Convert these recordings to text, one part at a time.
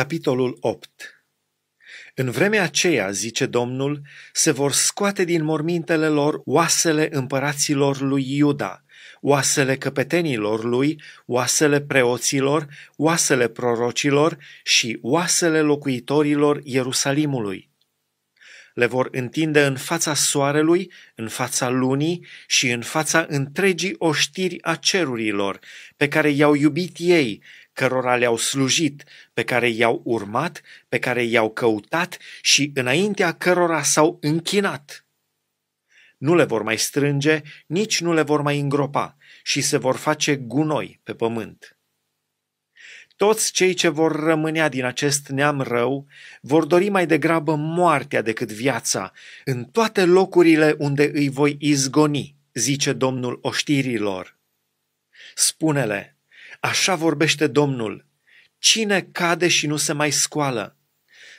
Capitolul 8 În vremea aceea, zice Domnul, se vor scoate din mormintele lor oasele împăraților lui Iuda, oasele căpetenilor lui, oasele preoților, oasele prorocilor și oasele locuitorilor Ierusalimului le vor întinde în fața soarelui, în fața lunii și în fața întregii oștiri a cerurilor, pe care i-au iubit ei, cărora le-au slujit, pe care i-au urmat, pe care i-au căutat și înaintea cărora s-au închinat. Nu le vor mai strânge, nici nu le vor mai îngropa și se vor face gunoi pe pământ. Toți cei ce vor rămânea din acest neam rău vor dori mai degrabă moartea decât viața în toate locurile unde îi voi izgoni, zice Domnul oștirilor. Spunele, așa vorbește Domnul, cine cade și nu se mai scoală?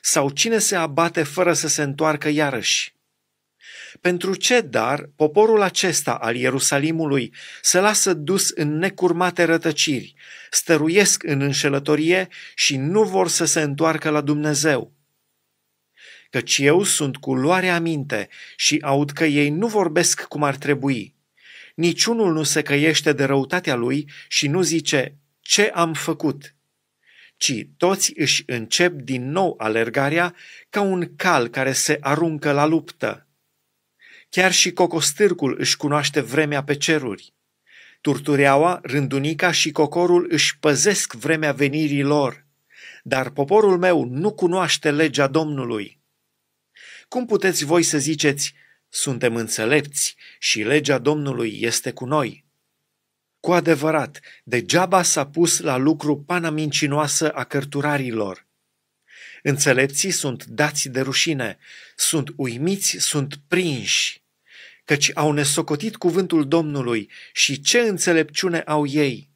Sau cine se abate fără să se întoarcă iarăși? Pentru ce, dar, poporul acesta al Ierusalimului se lasă dus în necurmate rătăciri, stăruiesc în înșelătorie și nu vor să se întoarcă la Dumnezeu? Căci eu sunt cu luare aminte și aud că ei nu vorbesc cum ar trebui. Niciunul nu se căiește de răutatea lui și nu zice, ce am făcut? ci toți își încep din nou alergarea ca un cal care se aruncă la luptă. Chiar și cocostârcul își cunoaște vremea pe ceruri. Turtureaua, rândunica și cocorul își păzesc vremea venirii lor, dar poporul meu nu cunoaște legea Domnului. Cum puteți voi să ziceți, suntem înțelepți și legea Domnului este cu noi? Cu adevărat, degeaba s-a pus la lucru pana mincinoasă a cărturarilor. Înțelepții sunt dați de rușine, sunt uimiți, sunt prinși, căci au nesocotit cuvântul Domnului și ce înțelepciune au ei.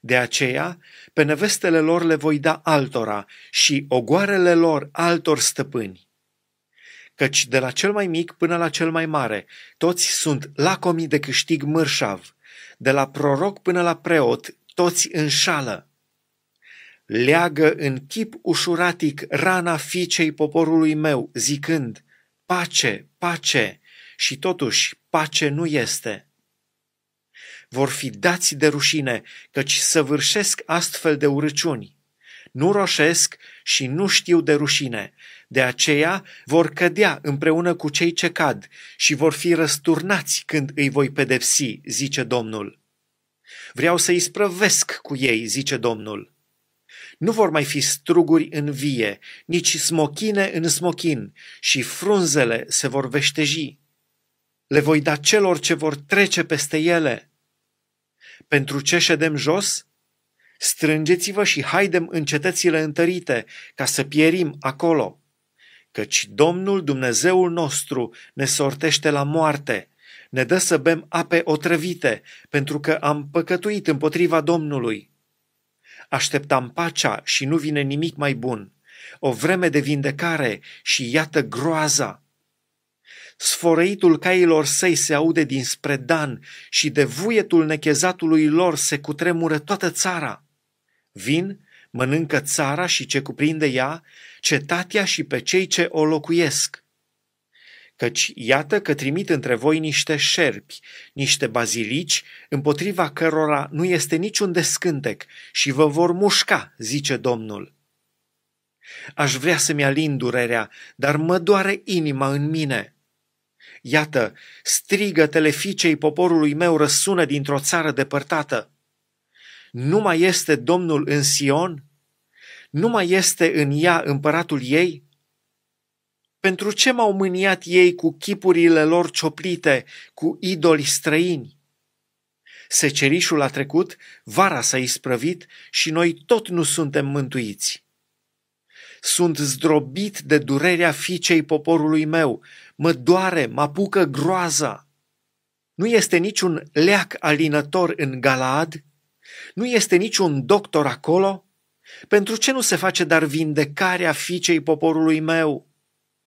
De aceea, pe nevestele lor le voi da altora și ogoarele lor altor stăpâni. Căci de la cel mai mic până la cel mai mare, toți sunt lacomii de câștig mărșav, de la proroc până la preot, toți înșală leagă în chip ușuratic rana fiicei poporului meu, zicând, pace, pace, și totuși pace nu este. Vor fi dați de rușine, căci săvârșesc astfel de urăciuni. Nu roșesc și nu știu de rușine, de aceea vor cădea împreună cu cei ce cad și vor fi răsturnați când îi voi pedepsi, zice Domnul. Vreau să-i sprăvesc cu ei, zice Domnul. Nu vor mai fi struguri în vie, nici smochine în smochin și frunzele se vor veșteji. Le voi da celor ce vor trece peste ele. Pentru ce ședem jos? Strângeți-vă și haidem în cetățile întărite, ca să pierim acolo. Căci Domnul Dumnezeul nostru ne sortește la moarte, ne dă să bem ape otrăvite, pentru că am păcătuit împotriva Domnului. Așteptam pacea și nu vine nimic mai bun. O vreme de vindecare și iată groaza. Sfărăitul cailor săi se aude dinspre Dan și de vuietul nechezatului lor se cutremură toată țara. Vin, mănâncă țara și ce cuprinde ea, cetatea și pe cei ce o locuiesc căci iată că trimit între voi niște șerpi, niște bazilici, împotriva cărora nu este niciun descântec și vă vor mușca, zice Domnul. Aș vrea să-mi alin durerea, dar mă doare inima în mine. Iată, strigă teleficei poporului meu răsună dintr-o țară depărtată. Nu mai este Domnul în Sion? Nu mai este în ea împăratul ei? Pentru ce m-au mâniat ei cu chipurile lor cioplite, cu idoli străini? Secerișul a trecut, vara s-a isprăvit și noi tot nu suntem mântuiți. Sunt zdrobit de durerea fiicei poporului meu, mă doare, mă apucă groaza. Nu este niciun leac alinător în Galaad? Nu este niciun doctor acolo? Pentru ce nu se face dar vindecarea fiicei poporului meu?'